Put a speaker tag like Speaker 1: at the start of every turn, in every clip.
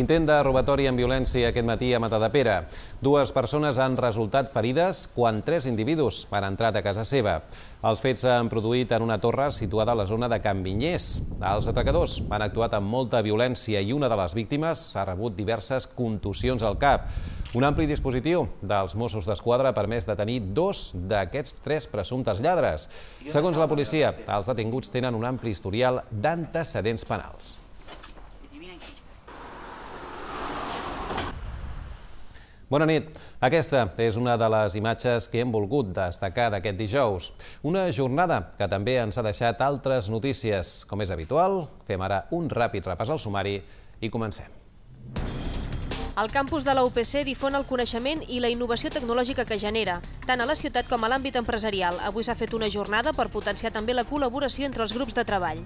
Speaker 1: Intent de robatori amb violència aquest matí a Matadepera. Dues persones han resultat ferides quan tres individus han entrat a casa seva. Els fets s'han produït en una torre situada a la zona de Can Vinyers. Els atracadors han actuat amb molta violència i una de les víctimes ha rebut diverses contusions al cap. Un ampli dispositiu dels Mossos d'Esquadra ha permès detenir dos d'aquests tres presumptes lladres. Segons la policia, els detinguts tenen un ampli historial d'antecedents penals. Bona nit. Aquesta és una de les imatges que hem volgut destacar d'aquest dijous. Una jornada que també ens ha deixat altres notícies. Com és habitual, fem ara un ràpid repàs al sumari i comencem.
Speaker 2: El campus de la UPC difon el coneixement i la innovació tecnològica que genera, tant a la ciutat com a l'àmbit empresarial. Avui s'ha fet una jornada per potenciar també la col·laboració entre els grups de treball.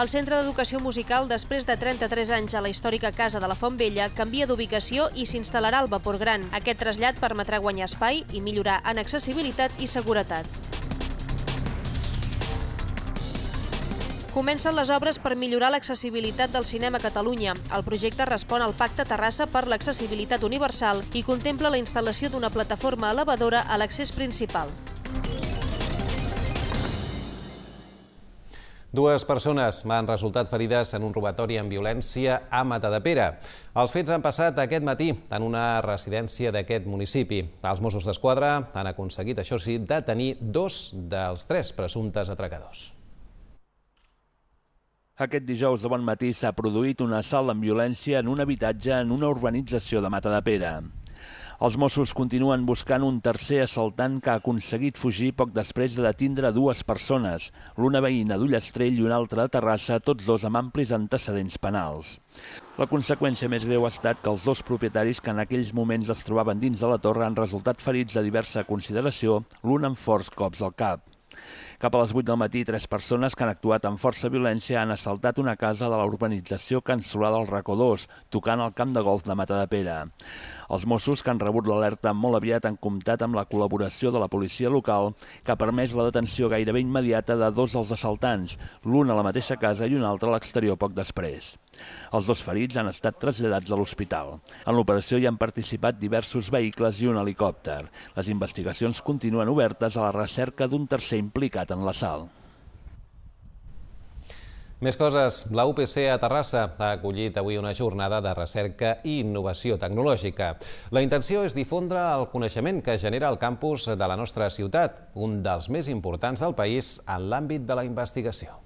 Speaker 2: El Centre d'Educació Musical, després de 33 anys a la històrica Casa de la Font Vella, canvia d'ubicació i s'instal·larà al Vapor Gran. Aquest trasllat permetrà guanyar espai i millorar en accessibilitat i seguretat. Comencen les obres per millorar l'accessibilitat del cinema a Catalunya. El projecte respon al Pacte Terrassa per l'accessibilitat universal i contempla la instal·lació d'una plataforma elevadora a l'accés principal.
Speaker 1: Dues persones han resultat ferides en un robatori amb violència a Matadepera. Els fets han passat aquest matí en una residència d'aquest municipi. Els Mossos d'Esquadra han
Speaker 3: aconseguit, això sí, detenir dos dels tres presumptes atracadors. Aquest dijous de bon matí s'ha produït un assalt amb violència en un habitatge en una urbanització de Matadepera. Els Mossos continuen buscant un tercer assaltant que ha aconseguit fugir poc després de detindre dues persones, l'una veïna d'Ullestrell i una altra de Terrassa, tots dos amb amplis antecedents penals. La conseqüència més greu ha estat que els dos propietaris que en aquells moments es trobaven dins de la torre han resultat ferits de diversa consideració, l'un amb forts cops al cap. Cap a les 8 del matí, tres persones que han actuat amb força violència han assaltat una casa de la urbanització Solà del Racó 2, tocant el camp de golf de Mata de Pere. Els Mossos, que han rebut l'alerta molt aviat, han comptat amb la col·laboració de la policia local, que ha permès la detenció gairebé immediata de dos dels assaltants, l'un a la mateixa casa i un altre a l'exterior poc després. Els dos ferits han estat traslladats a l'hospital. En l'operació hi han participat diversos vehicles i un helicòpter. Les investigacions continuen obertes a la recerca d'un tercer implicat en l'assalt.
Speaker 1: Més coses. La UPC a Terrassa ha acollit avui una jornada de recerca i innovació tecnològica. La intenció és difondre el coneixement que genera el campus de la nostra ciutat, un dels més importants del país en l'àmbit de la investigació.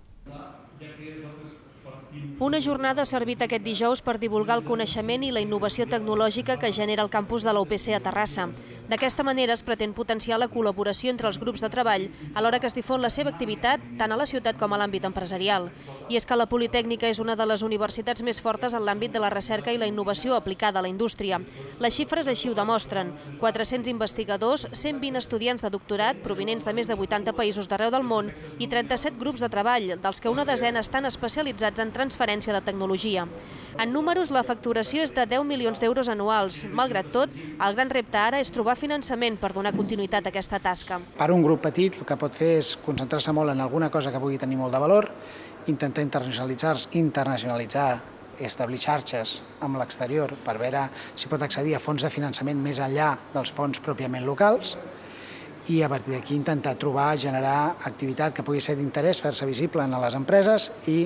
Speaker 2: Una jornada ha servit aquest dijous per divulgar el coneixement i la innovació tecnològica que genera el campus de la UPC a Terrassa. D'aquesta manera es pretén potenciar la col·laboració entre els grups de treball a l'hora que es difon la seva activitat tant a la ciutat com a l'àmbit empresarial. I és que la Politècnica és una de les universitats més fortes en l'àmbit de la recerca i la innovació aplicada a la indústria. Les xifres així ho demostren. 400 investigadors, 120 estudiants de doctorat provenents de més de 80 països d'arreu del món i 37 grups de treball, dels que una desena estan especialitzats en transferència de tecnologia. En números, la facturació és de 10 milions d'euros anuals. Malgrat tot, el gran repte ara és trobar trobar finançament per donar continuïtat a aquesta tasca?
Speaker 4: Per un grup petit el que pot fer és concentrar-se molt en alguna cosa que pugui tenir molt de valor, intentar internacionalitzar-se, internacionalitzar establir xarxes amb l'exterior per veure si pot accedir a fons de finançament més enllà dels fons pròpiament locals i a partir d'aquí intentar trobar, generar activitat que pugui ser d'interès, fer-se visible en les empreses i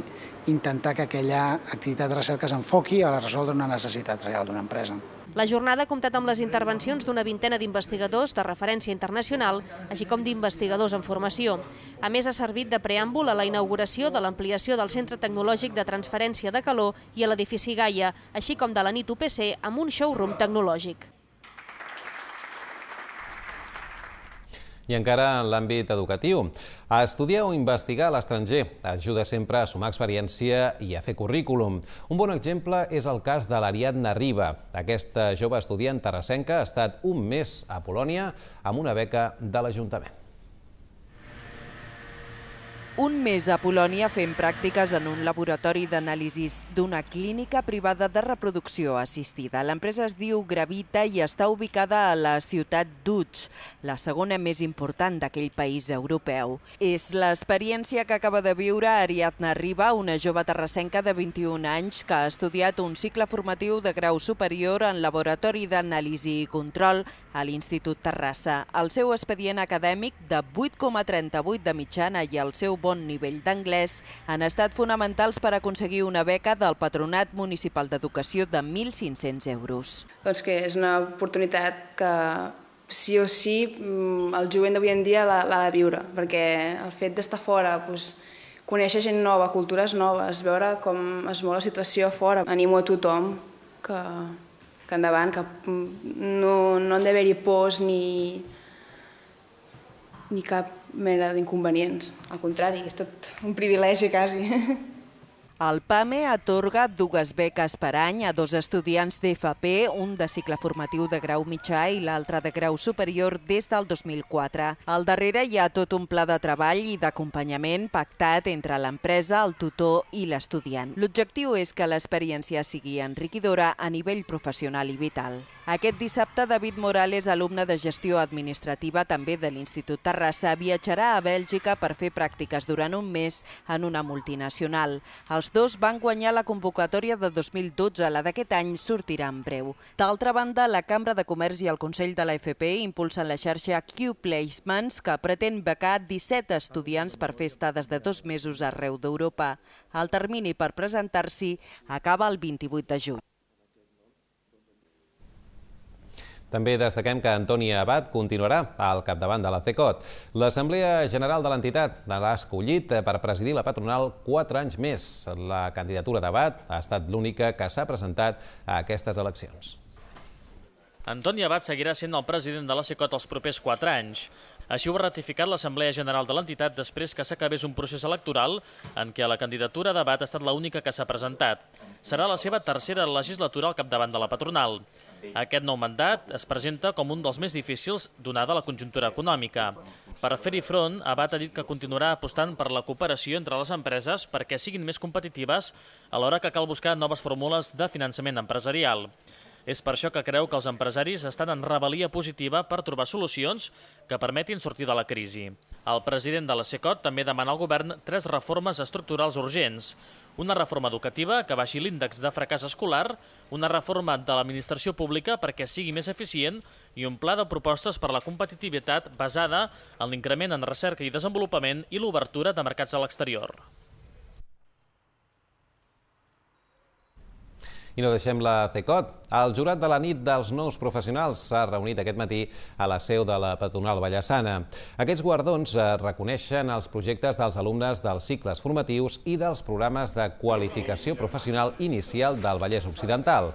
Speaker 4: intentar que aquella activitat de recerca s'enfoqui a resoldre una necessitat real d'una empresa.
Speaker 2: La jornada ha comptat amb les intervencions d'una vintena d'investigadors de referència internacional, així com d'investigadors en formació. A més, ha servit de preàmbul a la inauguració de l'ampliació del Centre Tecnològic de Transferència de Calor i a l'edifici Gaia, així com de la nit UPC amb un showroom tecnològic.
Speaker 1: I encara en l'àmbit educatiu. A estudiar o investigar a l'estranger ajuda sempre a sumar experiència i a fer currículum. Un bon exemple és el cas de l'Ariadna Riba. Aquesta jove estudiant terrassenca ha estat un mes a Polònia amb una beca de l'Ajuntament
Speaker 5: un mes a Polònia fent pràctiques en un laboratori d'anàlisis d'una clínica privada de reproducció assistida. L'empresa es diu Gravita i està ubicada a la ciutat d'Uts, la segona més important d'aquell país europeu. És l'experiència que acaba de viure Ariadna Riba, una jove terrassenca de 21 anys que ha estudiat un cicle formatiu de grau superior en laboratori d'anàlisi i control a l'Institut Terrassa. El seu expedient acadèmic de 8,38 de mitjana i el seu bon bon nivell d'anglès han estat fonamentals per aconseguir una beca del Patronat Municipal d'Educació de 1.500 euros.
Speaker 2: Doncs que és una oportunitat que sí o sí mm, el jovent d'avui en dia l'ha de viure, perquè el fet d'estar fora, doncs, conèixer gent nova, cultures noves, veure com es mou la situació a fora. Animo a tothom que, que endavant, que mm, no, no han d'haver-hi pors ni, ni cap mena d'inconvenients. Al contrari, és tot un privilegi, quasi.
Speaker 5: El PAME atorga dues beques per any a dos estudiants d'FP, un de cicle formatiu de grau mitjà i l'altre de grau superior des del 2004. Al darrere hi ha tot un pla de treball i d'acompanyament pactat entre l'empresa, el tutor i l'estudiant. L'objectiu és que l'experiència sigui enriquidora a nivell professional i vital. Aquest dissabte, David Morales, alumne de gestió administrativa també de l'Institut Terrassa, viatjarà a Bèlgica per fer pràctiques durant un mes en una multinacional. Els dos van guanyar la convocatòria de 2012, la d'aquest any sortirà en breu. D'altra banda, la Cambra de Comerç i el Consell de la FP impulsen la xarxa Q Placements, que pretén becar 17 estudiants per fer estades de dos mesos arreu d'Europa. El termini per presentar-s'hi acaba el 28 de juny.
Speaker 1: També destaquem que Antoni Abad continuarà al capdavant de la CECOT. L'Assemblea General de l'entitat l'ha escollit per presidir la patronal quatre anys més. La candidatura d'Abad ha estat l'única que s'ha presentat a aquestes eleccions.
Speaker 6: Antoni Abad seguirà sent el president de la CECOT els propers 4 anys. Així ho ha ratificat l'Assemblea General de l'entitat després que s'acabés un procés electoral en què la candidatura d'Abad ha estat l'única que s'ha presentat. Serà la seva tercera legislatura al capdavant de la patronal. Aquest nou mandat es presenta com un dels més difícils donada la conjuntura econòmica. Per fer-hi front, Abad ha dit que continuarà apostant per la cooperació entre les empreses perquè siguin més competitives, alhora que cal buscar noves fórmules de finançament empresarial. És per això que creu que els empresaris estan en rebel·lia positiva per trobar solucions que permetin sortir de la crisi. El president de la CECOT també demana al govern tres reformes estructurals urgents. Una reforma educativa que baixi l'índex de fracàs escolar, una reforma de l'administració pública perquè sigui més eficient i un pla de propostes per a la competitivitat basada en l'increment en recerca i desenvolupament i l'obertura de mercats a l'exterior.
Speaker 1: I no deixem la CECOT. El jurat de la nit dels nous professionals s'ha reunit aquest matí a la seu de la patronal Vallassana. Aquests guardons eh, reconeixen els projectes dels alumnes dels cicles formatius i dels programes de qualificació professional inicial del Vallès Occidental.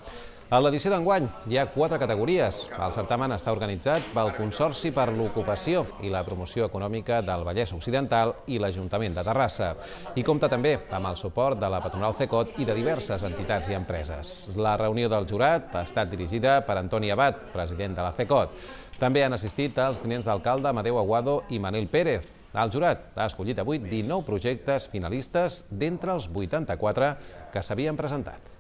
Speaker 1: A l'edició d'enguany hi ha quatre categories. El certamen està organitzat pel Consorci per l'Ocupació i la Promoció Econòmica del Vallès Occidental i l'Ajuntament de Terrassa. I compta també amb el suport de la patronal CECOT i de diverses entitats i empreses. La reunió del jurat ha estat dirigida per Antoni Abad, president de la CECOT. També han assistit els tinents d'alcalde Amadeu Aguado i Manel Pérez, el jurat ha escollit avui 19 projectes finalistes d'entre els 84 que s'havien presentat.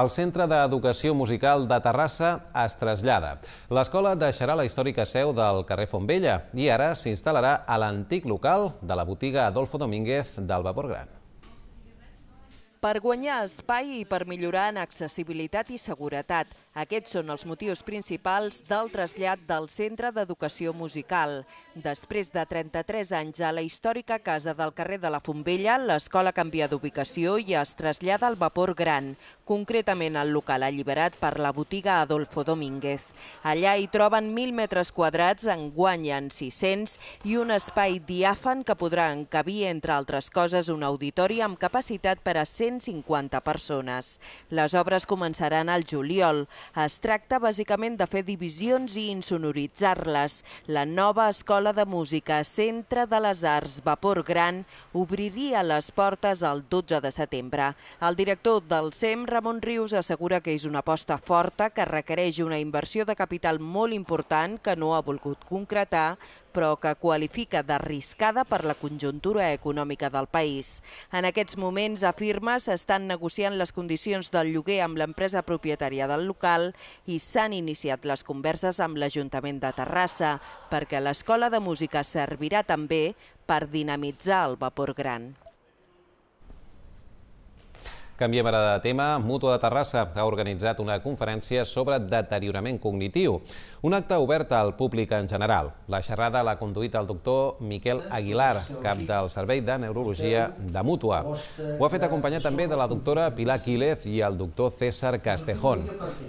Speaker 1: El Centre d'Educació Musical de Terrassa es trasllada. L'escola deixarà la històrica seu del carrer Fontvella i ara s'instal·larà a l'antic local de la botiga Adolfo Domínguez del Vapor Gran.
Speaker 5: Per guanyar espai i per millorar en accessibilitat i seguretat, aquests són els motius principals del trasllat del Centre d'Educació Musical. Després de 33 anys a la històrica casa del carrer de la Fombella, l'escola canvia d'ubicació i es trasllada al Vapor Gran, concretament al local alliberat per la botiga Adolfo Domínguez. Allà hi troben 1.000 metres quadrats, en guanyen 600 i un espai diàfan que podrà encabir, entre altres coses, un auditori amb capacitat per a 150 persones. Les obres començaran al juliol. Es tracta bàsicament de fer divisions i insonoritzar-les. La nova Escola de Música Centre de les Arts Vapor Gran obriria les portes el 12 de setembre. El director del SEM, Ramon Rius, assegura que és una aposta forta que requereix una inversió de capital molt important que no ha volgut concretar, però que qualifica d'arriscada per la conjuntura econòmica del país. En aquests moments, afirma, s'estan negociant les condicions del lloguer amb l'empresa propietària del local i s'han iniciat les converses amb l'Ajuntament de Terrassa perquè l'escola de música servirà també per dinamitzar el vapor gran.
Speaker 1: Canviem ara de tema. Mútua de Terrassa ha organitzat una conferència sobre deteriorament cognitiu, un acte obert al públic en general. La xerrada l'ha conduït el doctor Miquel Aguilar, cap del Servei de Neurologia de Mútua. Ho ha fet acompanyat també de la doctora Pilar Quílez i el doctor César Castejón.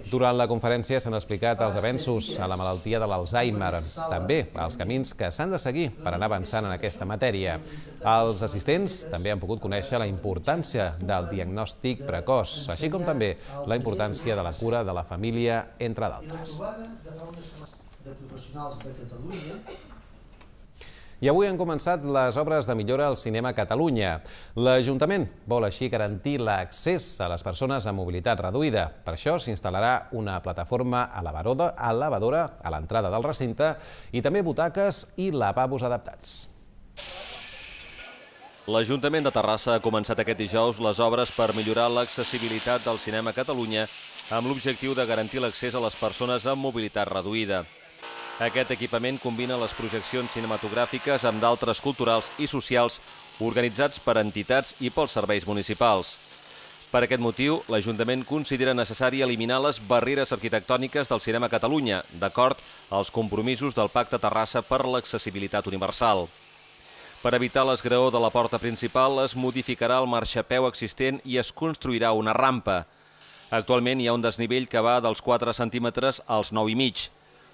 Speaker 1: Durant la conferència s'han explicat els avenços a la malaltia de l'Alzheimer, també els camins que s'han de seguir per anar avançant en aquesta matèria. Els assistents també han pogut conèixer la importància del diagnòstic diagnòstic precoç, així com també la importància de la cura de la família, entre d'altres. i avui han començat les obres de millora al cinema Catalunya. L'Ajuntament vol així garantir l'accés a les persones amb mobilitat reduïda. Per això s'instal·larà una plataforma elevadora a l'entrada del recinte i també butaques i lavabos adaptats.
Speaker 7: L'Ajuntament de Terrassa ha començat aquest dijous les obres per millorar l'accessibilitat del cinema a Catalunya amb l'objectiu de garantir l'accés a les persones amb mobilitat reduïda. Aquest equipament combina les projeccions cinematogràfiques amb d'altres culturals i socials organitzats per entitats i pels serveis municipals. Per aquest motiu, l'Ajuntament considera necessari eliminar les barreres arquitectòniques del cinema a Catalunya, d'acord als compromisos del Pacte Terrassa per l'accessibilitat universal. Per evitar l'esgraó de la porta principal, es modificarà el marxapeu existent i es construirà una rampa. Actualment hi ha un desnivell que va dels 4 centímetres als 9,5.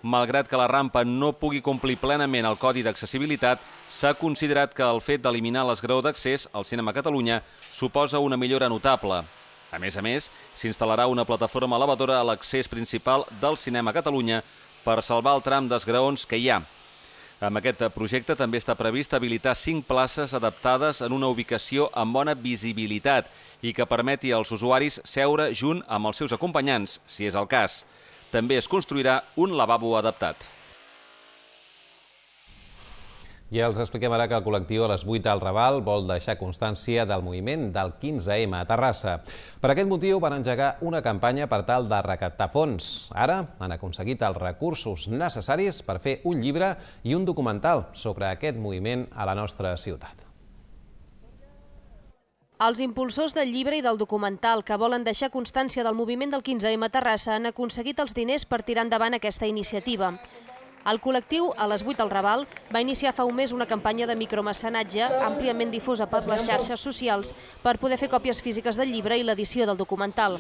Speaker 7: Malgrat que la rampa no pugui complir plenament el Codi d'Accessibilitat, s'ha considerat que el fet d'eliminar l'esgraó d'accés al cinema Catalunya suposa una millora notable. A més a més, s'instal·larà una plataforma elevadora a l'accés principal del cinema Catalunya per salvar el tram d'esgraons que hi ha. Amb aquest eh, projecte també està previst habilitar cinc places adaptades en una ubicació amb bona visibilitat i que permeti als usuaris seure junt amb els seus acompanyants, si és el cas. També es construirà un lavabo adaptat.
Speaker 1: I els expliquem ara que el col·lectiu a les 8 al Raval vol deixar constància del moviment del 15M a Terrassa. Per aquest motiu van engegar una campanya per tal de recaptar fons. Ara han aconseguit els recursos necessaris per fer un llibre i un documental sobre aquest moviment a la nostra ciutat.
Speaker 2: Els impulsors del llibre i del documental que volen deixar constància del moviment del 15M a Terrassa han aconseguit els diners per tirar endavant aquesta iniciativa. El col·lectiu, a les 8 al Raval, va iniciar fa un mes una campanya de micromecenatge àmpliament difusa per les xarxes socials per poder fer còpies físiques del llibre i l'edició del documental.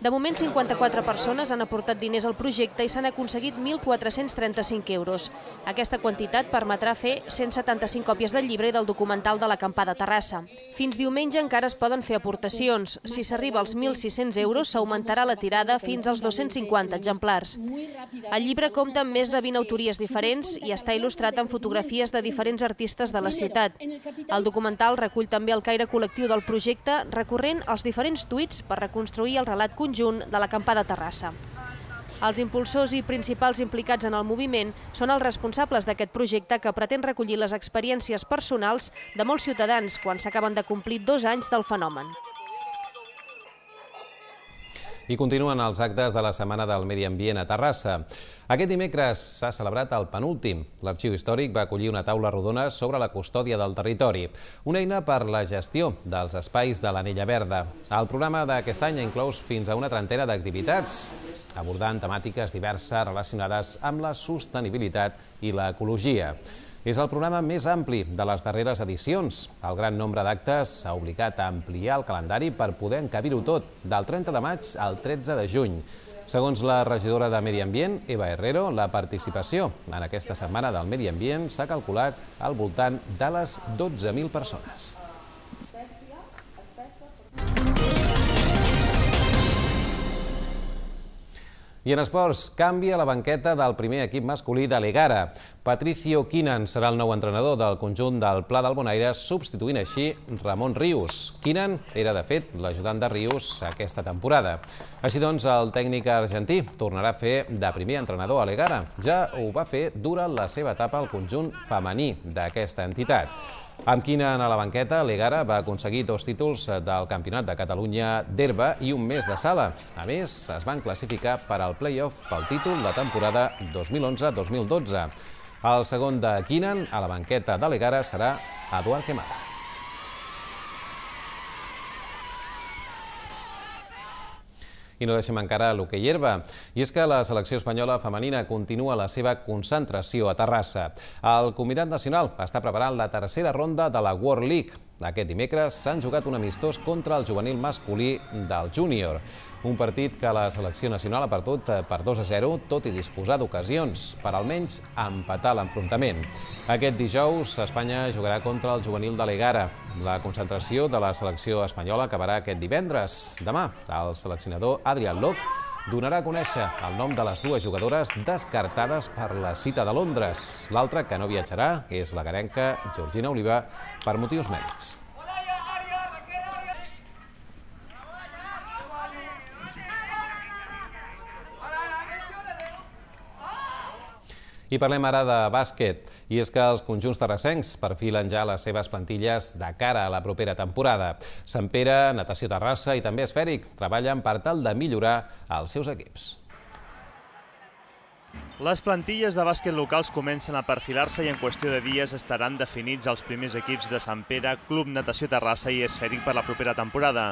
Speaker 2: De moment, 54 persones han aportat diners al projecte i s'han aconseguit 1.435 euros. Aquesta quantitat permetrà fer 175 còpies del llibre i del documental de l'acampada Terrassa. Fins diumenge encara es poden fer aportacions. Si s'arriba als 1.600 euros, s'augmentarà la tirada fins als 250 exemplars. El llibre compta amb més de 20 autories diferents i està il·lustrat amb fotografies de diferents artistes de la ciutat. El documental recull també el caire col·lectiu del projecte, recorrent als diferents tuits per reconstruir el relat conjunt conjunt de l'acampada Terrassa. Els impulsors i principals implicats en el moviment són els responsables d'aquest projecte que pretén recollir les experiències personals de molts ciutadans quan s'acaben de complir dos anys del fenomen.
Speaker 1: I continuen els actes de la Setmana del Medi Ambient a Terrassa. Aquest dimecres s'ha celebrat el penúltim. L'Arxiu Històric va acollir una taula rodona sobre la custòdia del territori, una eina per la gestió dels espais de l'Anella Verda. El programa d'aquest any inclou fins a una trentena d'activitats, abordant temàtiques diverses relacionades amb la sostenibilitat i l'ecologia. És el programa més ampli de les darreres edicions. El gran nombre d'actes s'ha obligat a ampliar el calendari per poder encabir-ho tot, del 30 de maig al 13 de juny. Segons la regidora de Medi Ambient, Eva Herrero, la participació en aquesta setmana del Medi Ambient s'ha calculat al voltant de les 12.000 persones. I en esports, canvia la banqueta del primer equip masculí de l'Egara. Patricio Quinan serà el nou entrenador del conjunt del Pla del Bonaire, substituint així Ramon Rius. Quinan era, de fet, l'ajudant de Rius aquesta temporada. Així doncs, el tècnic argentí tornarà a fer de primer entrenador a l'Egara. Ja ho va fer durant la seva etapa al conjunt femení d'aquesta entitat amb quina en la banqueta, l'Egara va aconseguir dos títols del Campionat de Catalunya d'herba i un més de sala. A més, es van classificar per al play-off pel títol la temporada 2011-2012. El segon de Quinan a la banqueta de l'Egara serà Eduard Quemada. i no deixem encara el que hierba. I és que la selecció espanyola femenina continua la seva concentració a Terrassa. El Comitat Nacional està preparant la tercera ronda de la World League. Aquest dimecres s'han jugat un amistós contra el juvenil masculí del júnior. Un partit que la selecció nacional ha perdut eh, per 2 a 0, tot i disposar d'ocasions per almenys empatar l'enfrontament. Aquest dijous, Espanya jugarà contra el juvenil de l'Egara. La concentració de la selecció espanyola acabarà aquest divendres. Demà, el seleccionador Adrián López donarà a conèixer el nom de les dues jugadores descartades per la cita de Londres. L'altra que no viatjarà és la garenca Georgina Oliva per motius mèdics. I parlem ara de bàsquet i és que els conjunts terrassencs perfilen ja les seves plantilles de cara a la propera temporada. Sant Pere, Natació Terrassa i també Esfèric treballen
Speaker 8: per tal de millorar els seus equips. Les plantilles de bàsquet locals comencen a perfilar-se i en qüestió de dies estaran definits els primers equips de Sant Pere, Club Natació Terrassa i Esfèric per la propera temporada.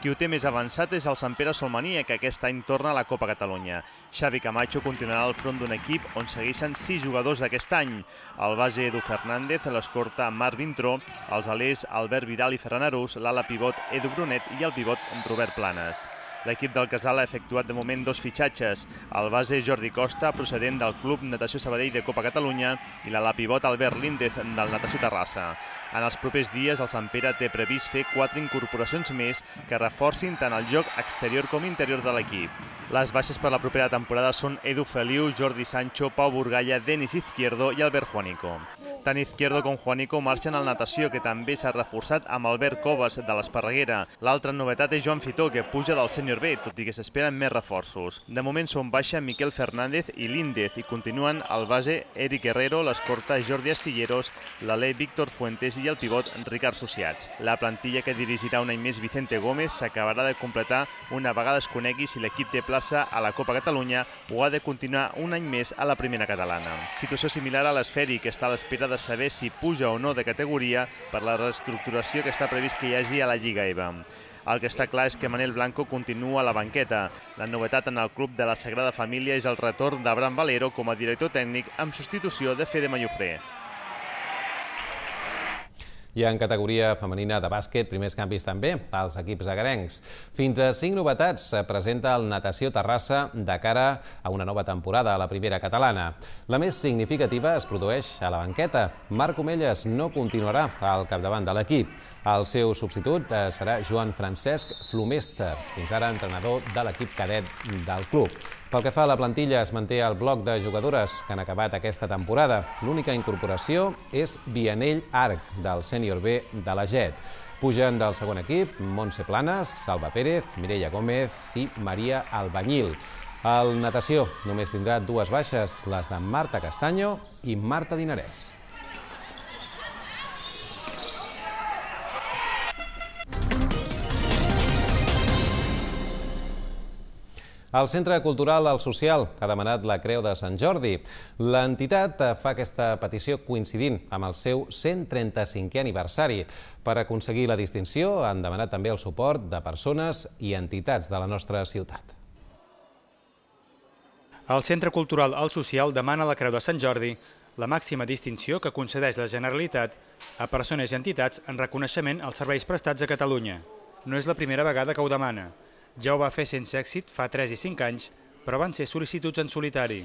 Speaker 8: Qui ho té més avançat és el Sant Pere Solmania, que aquest any torna a la Copa Catalunya. Xavi Camacho continuarà al front d'un equip on segueixen sis jugadors d'aquest any. El base Edu Fernández, l'escorta Marc Vintró, els alers Albert Vidal i Ferran Arús, l'ala pivot Edu Brunet i el pivot Robert Planes. L'equip del Casal ha efectuat de moment dos fitxatges, el base Jordi Costa, procedent del Club Natació Sabadell de Copa Catalunya, i la lapivot Albert Líndez del Natació Terrassa. En els propers dies, el Sant Pere té previst fer quatre incorporacions més que reforcin tant el joc exterior com interior de l'equip. Les baixes per la propera temporada són Edu Feliu, Jordi Sancho, Pau Burgalla, Denis Izquierdo i Albert Juanico. Tant Izquierdo com Juanico marxen al natació, que també s'ha reforçat amb Albert Coves, de l'Esparreguera. L'altra novetat és Joan Fitó, que puja del sènior B, tot i que s'esperen més reforços. De moment són baixa Miquel Fernández i Líndez i continuen al base Eric Herrero, l'escorta Jordi Astilleros, l'alè Víctor Fuentes i i el pivot Ricard Sociats. La plantilla que dirigirà un any més Vicente Gómez s'acabarà de completar una vegada es conegui si l'equip té plaça a la Copa Catalunya o ha de continuar un any més a la primera catalana. Situació similar a l'esferi, que està a l'espera de saber si puja o no de categoria per la reestructuració que està previst que hi hagi a la Lliga EVA. El que està clar és que Manel Blanco continua a la banqueta. La novetat en el club de la Sagrada Família és el retorn d'Abram Valero com a director tècnic amb substitució de Fede Mallofré.
Speaker 7: I
Speaker 1: en categoria femenina de bàsquet, primers canvis també als equips agarencs. Fins a cinc novetats eh, presenta el Natació Terrassa de cara a una nova temporada a la primera catalana. La més significativa es produeix a la banqueta. Marc Omelles no continuarà al capdavant de l'equip. El seu substitut eh, serà Joan Francesc Flomester, fins ara entrenador de l'equip cadet del club. Pel que fa a la plantilla, es manté el bloc de jugadores que han acabat aquesta temporada. L'única incorporació és Vianell Arc, del sènior B de la JET. Pugen del segon equip Montse Planes, Salva Pérez, Mireia Gómez i Maria Albanyil. El natació només tindrà dues baixes, les de Marta Castanyo i Marta Dinarès. El Centre Cultural El Social ha demanat la Creu de Sant Jordi. L'entitat fa aquesta petició coincidint amb el seu 135è aniversari. Per aconseguir la distinció han demanat també el suport de persones i entitats de la nostra ciutat.
Speaker 4: El Centre Cultural El Social demana la Creu de Sant Jordi, la màxima distinció que concedeix la Generalitat a persones i entitats en reconeixement als serveis prestats a Catalunya. No és la primera vegada que ho demana. Ja ho va fer sense èxit fa 3 i 5 anys, però van ser sol·licituds en solitari.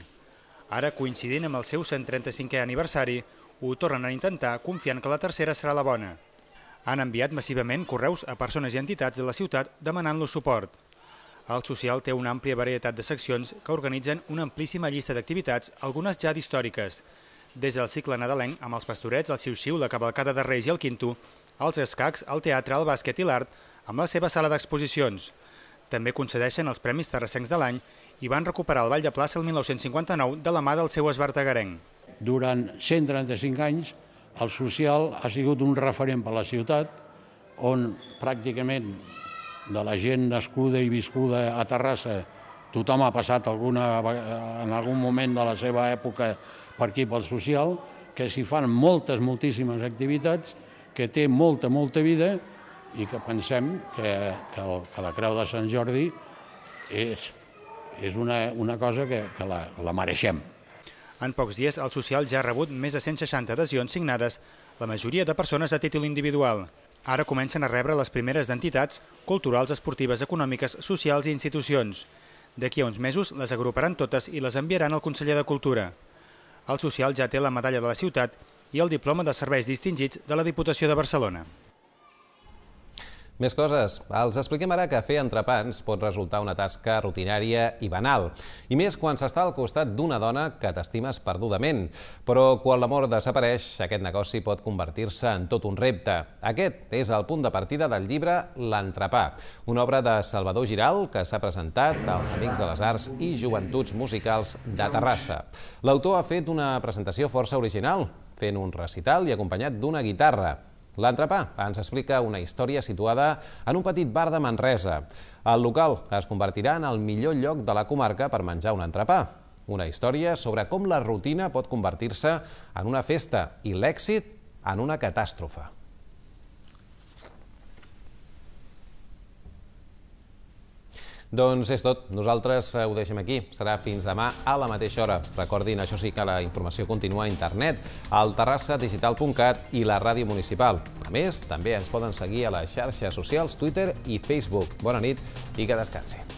Speaker 4: Ara, coincidint amb el seu 135è aniversari, ho tornen a intentar confiant que la tercera serà la bona. Han enviat massivament correus a persones i entitats de la ciutat demanant-los suport. El social té una àmplia varietat de seccions que organitzen una amplíssima llista d'activitats, algunes ja d'històriques. Des del cicle nadalenc, amb els pastorets, el xiu-xiu, la cavalcada de Reis i el quinto, els escacs, el teatre, el bàsquet i l'art, amb la seva sala d'exposicions – també concedeixen els Premis Terrassencs de l'any i van recuperar el Vall de Plaça el 1959 de la mà del seu esbartagarenc. Durant 135 anys, el social ha sigut un referent
Speaker 3: per a la ciutat, on pràcticament de la gent nascuda i viscuda a Terrassa tothom ha passat alguna, en algun moment de la seva època per aquí pel social, que s'hi fan moltes, moltíssimes activitats, que té molta, molta vida i que pensem que, que, el, que la creu de Sant Jordi
Speaker 4: és, és una, una cosa que, que la, la mereixem. En pocs dies, el social ja ha rebut més de 160 adhesions signades, la majoria de persones a títol individual. Ara comencen a rebre les primeres d'entitats culturals, esportives, econòmiques, socials i institucions. D'aquí a uns mesos les agruparan totes i les enviaran al conseller de Cultura. El social ja té la medalla de la ciutat i el diploma de serveis distingits de la Diputació de Barcelona.
Speaker 1: Més coses. Els expliquem ara que fer entrepans pot resultar una tasca rutinària i banal. I més quan s'està al costat d'una dona que t'estimes perdudament. Però quan l'amor desapareix, aquest negoci pot convertir-se en tot un repte. Aquest és el punt de partida del llibre L'entrepà, una obra de Salvador Giral que s'ha presentat als Amics de les Arts i Joventuts Musicals de Terrassa. L'autor ha fet una presentació força original, fent un recital i acompanyat d'una guitarra. L'entrepà ens explica una història situada en un petit bar de Manresa. El local es convertirà en el millor lloc de la comarca per menjar un entrepà. Una història sobre com la rutina pot convertir-se en una festa i l'èxit en una catàstrofe. Doncs és tot. Nosaltres eh, ho deixem aquí. Serà fins demà a la mateixa hora. Recordin, això sí que la informació continua a internet, al terrassadigital.cat i la ràdio municipal. A més, també ens poden seguir a les xarxes socials, Twitter i Facebook. Bona nit i que descansin.